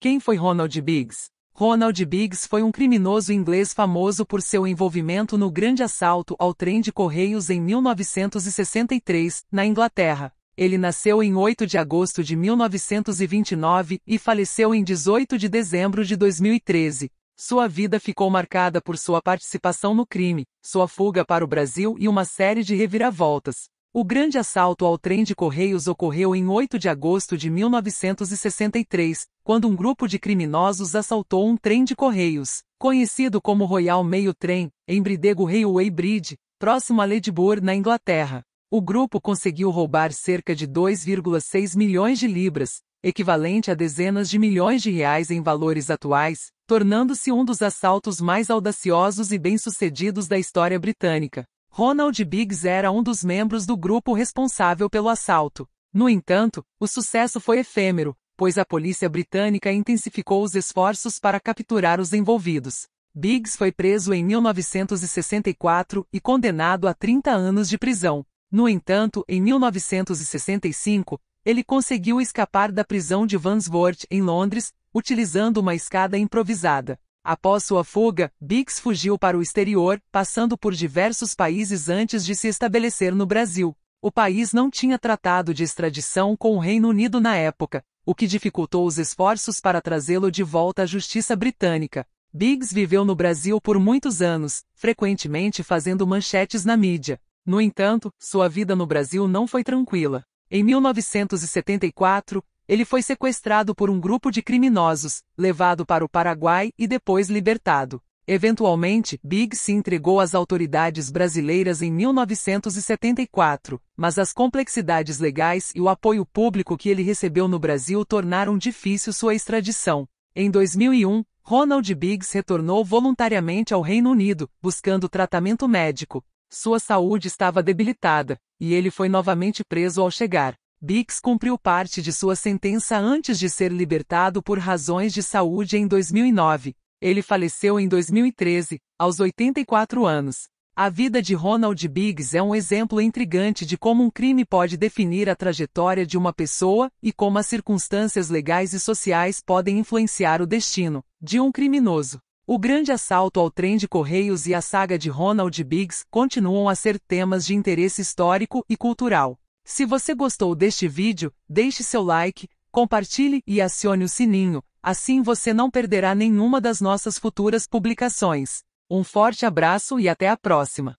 Quem foi Ronald Biggs? Ronald Biggs foi um criminoso inglês famoso por seu envolvimento no grande assalto ao trem de Correios em 1963, na Inglaterra. Ele nasceu em 8 de agosto de 1929 e faleceu em 18 de dezembro de 2013. Sua vida ficou marcada por sua participação no crime, sua fuga para o Brasil e uma série de reviravoltas. O grande assalto ao trem de Correios ocorreu em 8 de agosto de 1963, quando um grupo de criminosos assaltou um trem de Correios, conhecido como Royal Meio Trem, em Bridego Railway Bridge, próximo a Ledburn, na Inglaterra. O grupo conseguiu roubar cerca de 2,6 milhões de libras, equivalente a dezenas de milhões de reais em valores atuais, tornando-se um dos assaltos mais audaciosos e bem-sucedidos da história britânica. Ronald Biggs era um dos membros do grupo responsável pelo assalto. No entanto, o sucesso foi efêmero, pois a polícia britânica intensificou os esforços para capturar os envolvidos. Biggs foi preso em 1964 e condenado a 30 anos de prisão. No entanto, em 1965, ele conseguiu escapar da prisão de Wandsworth, em Londres, utilizando uma escada improvisada. Após sua fuga, Bix fugiu para o exterior, passando por diversos países antes de se estabelecer no Brasil. O país não tinha tratado de extradição com o Reino Unido na época, o que dificultou os esforços para trazê-lo de volta à justiça britânica. Biggs viveu no Brasil por muitos anos, frequentemente fazendo manchetes na mídia. No entanto, sua vida no Brasil não foi tranquila. Em 1974, ele foi sequestrado por um grupo de criminosos, levado para o Paraguai e depois libertado. Eventualmente, Big se entregou às autoridades brasileiras em 1974, mas as complexidades legais e o apoio público que ele recebeu no Brasil tornaram difícil sua extradição. Em 2001, Ronald Biggs retornou voluntariamente ao Reino Unido, buscando tratamento médico. Sua saúde estava debilitada, e ele foi novamente preso ao chegar. Bix cumpriu parte de sua sentença antes de ser libertado por razões de saúde em 2009. Ele faleceu em 2013, aos 84 anos. A vida de Ronald Biggs é um exemplo intrigante de como um crime pode definir a trajetória de uma pessoa e como as circunstâncias legais e sociais podem influenciar o destino de um criminoso. O grande assalto ao trem de Correios e a saga de Ronald Biggs continuam a ser temas de interesse histórico e cultural. Se você gostou deste vídeo, deixe seu like, compartilhe e acione o sininho, assim você não perderá nenhuma das nossas futuras publicações. Um forte abraço e até a próxima!